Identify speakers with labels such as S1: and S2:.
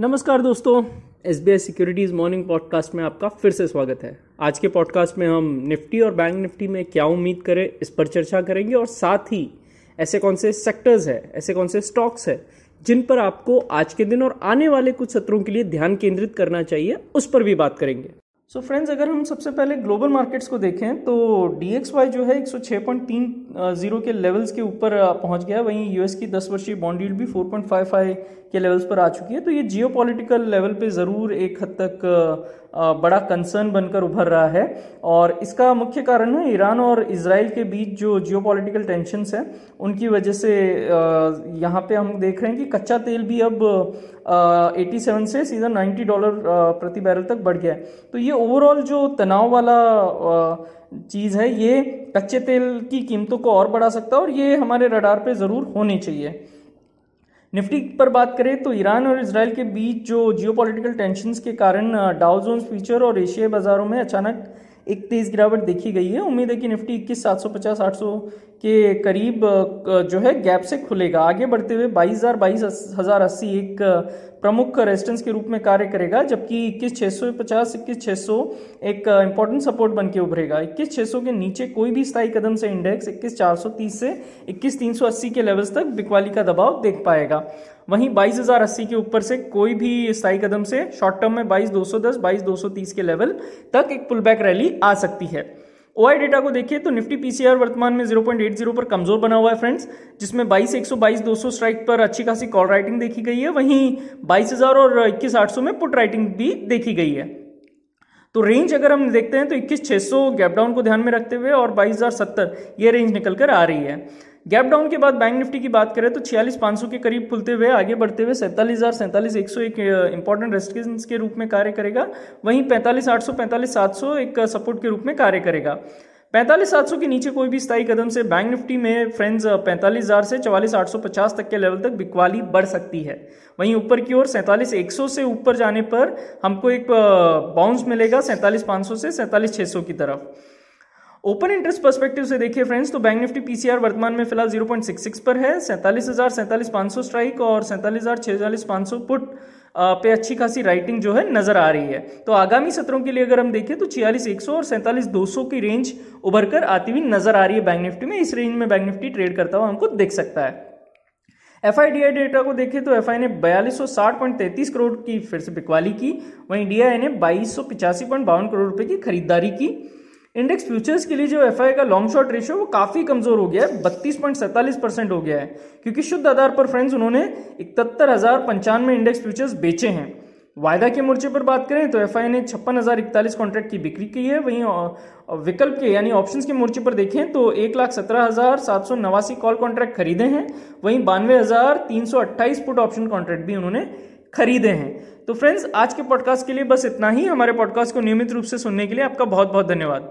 S1: नमस्कार दोस्तों S B I securities morning podcast में आपका फिर से स्वागत है आज के पॉडकास्ट में हम निफ्टी और बैंक निफ्टी में क्या उम्मीद करें इस पर चर्चा करेंगे और साथ ही ऐसे कौन से सेक्टर्स है ऐसे कौन से स्टॉक्स है जिन पर आपको आज के दिन और आने वाले कुछ सत्रों के लिए ध्यान केंद्रित करना चाहिए उस पर भी बात करेंगे सो so फ्रेंड्स अगर हम सबसे पहले ग्लोबल मार्केट्स को देखें तो डी जो है एक ज़ीरो के लेवल्स के ऊपर पहुंच गया वहीं यूएस की दस वर्षीय फोर पॉइंट भी 4.55 के लेवल्स पर आ चुकी है तो ये जियोपॉलिटिकल लेवल पे ज़रूर एक हद तक बड़ा कंसर्न बनकर उभर रहा है और इसका मुख्य कारण है ईरान और इसराइल के बीच जो जियोपॉलिटिकल टेंशन हैं उनकी वजह से यहाँ पे हम देख रहे हैं कि कच्चा तेल भी अब 87 से सीधा 90 डॉलर प्रति बैरल तक बढ़ गया है तो ये ओवरऑल जो तनाव वाला चीज़ है ये कच्चे तेल की कीमतों को और बढ़ा सकता है और ये हमारे रडार पे ज़रूर होने चाहिए निफ्टी पर बात करें तो ईरान और इसराइल के बीच जो जियोपॉलिटिकल टेंशन के कारण डाउजोन फ्यूचर और एशियाई बाज़ारों में अचानक एक तेज़ गिरावट देखी गई है उम्मीद है कि निफ्टी इक्कीस सात सौ पचास आठ सौ के करीब जो है गैप से खुलेगा आगे बढ़ते हुए बाईस हज़ार बाईस हज़ार अस्सी एक प्रमुख रेजिस्टेंस के रूप में कार्य करेगा जबकि इक्कीस छह सौ पचास इक्कीस छह सौ एक इंपॉर्टेंट सपोर्ट बनकर उभरेगा इक्कीस छः सौ के नीचे कोई भी स्थायी कदम से इंडेक्स इक्कीस चार सौ तीस से इक्कीस तीन सौ अस्सी के लेवल्स तक बिकवाली का दबाव देख पाएगा वहीं बाईस हजार अस्सी के ऊपर से कोई भी स्थायी कदम से शॉर्ट टर्म में बाईस दो सौ दस बाईस दो सौ तीस के लेवल तक एक पुल बैक रैली आ सकती है ओआई डेटा को देखिए तो निफ्टी पीसीआर वर्तमान में 0.80 पर कमजोर बना हुआ है फ्रेंड्स जिसमें बाईस दो सौ स्ट्राइक पर अच्छी खासी कॉल राइटिंग देखी गई है वहीं 22,000 और 21,800 में पुट राइटिंग भी देखी गई है तो रेंज अगर हम देखते हैं तो 21,600 गैप डाउन को ध्यान में रखते हुए और 22,070 ये रेंज निकल कर आ रही है गैप डाउन के बाद बैंक निफ्टी की बात करें तो छियालीस पाँच सौ के करीब खुलते हुए आगे बढ़ते हुए सैंतालीस हज़ार सैंतालीस एक सौ एक इंपॉर्टेंट रेजिस्टेंस के रूप में कार्य करेगा वहीं पैंतालीस आठ सौ पैंतालीस सात सौ एक सपोर्ट के रूप में कार्य करेगा पैंतालीस सात सौ के नीचे कोई भी स्थायी कदम से बैंक निफ्टी में फ्रेंड्स पैंतालीस हज़ार से चवालीस आठ सौ पचास तक के लेवल तक बिकवाली बढ़ सकती है वहीं ऊपर की ओर सैंतालीस एक सौ से ऊपर जाने पर हमको एक बाउंस मिलेगा सैंतालीस पाँच सौ से सैंतालीस छः सौ की तरफ ओपन इंटरेस्ट परस्पेक्टिव से देखिए फ्रेंड्स तो बैंक निफ्टी पीसीआर वर्तमान में फिलहाल 0.66 पर है सैंतालीस हज़ार सैंतालीस पांच सौ स्ट्राइक और सैंतालीस हज़ार छः पांच सौ पुट पे अच्छी खासी राइटिंग जो है नज़र आ रही है तो आगामी सत्रों के लिए अगर हम देखें तो छियालीस एक सौ और सैंतालीस दो सौ की रेंज उभर कर आती हुई नज़र आ रही है बैंक निफ्टी में इस रेंज में बैंक निफ्टी ट्रेड करता हुआ हमको देख सकता है F I D I data को देखें तो एफ आई ने बयालीस सौ साठ पॉइंट तैतीस करोड़ की फिर से बिकवाली की वहीं डी आई ने बाईस सौ पिचासी पॉइंट बावन करोड़ रुपए की खरीदारी की इंडेक्स फ्यूचर्स के लिए जो एफ का लॉन्ग शॉर्ट रेशियो वो काफी कमजोर हो गया है बत्तीस पॉइंट परसेंट हो गया है क्योंकि शुद्ध आधार पर फ्रेंड्स उन्होंने इकहत्तर हजार पंचानवे इंडेक्स फ्यूचर्स बेचे हैं वायदा के मोर्चे पर बात करें तो एफ ने छप्पन हजार इकतालीस कॉन्ट्रैक्ट की बिक्री की है वहीं विकल्प के यानी ऑप्शन के मोर्चे पर देखें तो एक लाख सत्रह हजार सात सौ नवासी कॉल कॉन्ट्रैक्ट खरीदे हैं वहीं बानवे हजार तीन सौ अट्ठाईस पुट ऑप्शन कॉन्ट्रैक्ट भी उन्होंने खरीदे हैं तो फ्रेंड्स आज के पॉडकास्ट के लिए बस इतना ही हमारे पॉडकास्ट को नियमित रूप से सुनने के लिए आपका बहुत बहुत धन्यवाद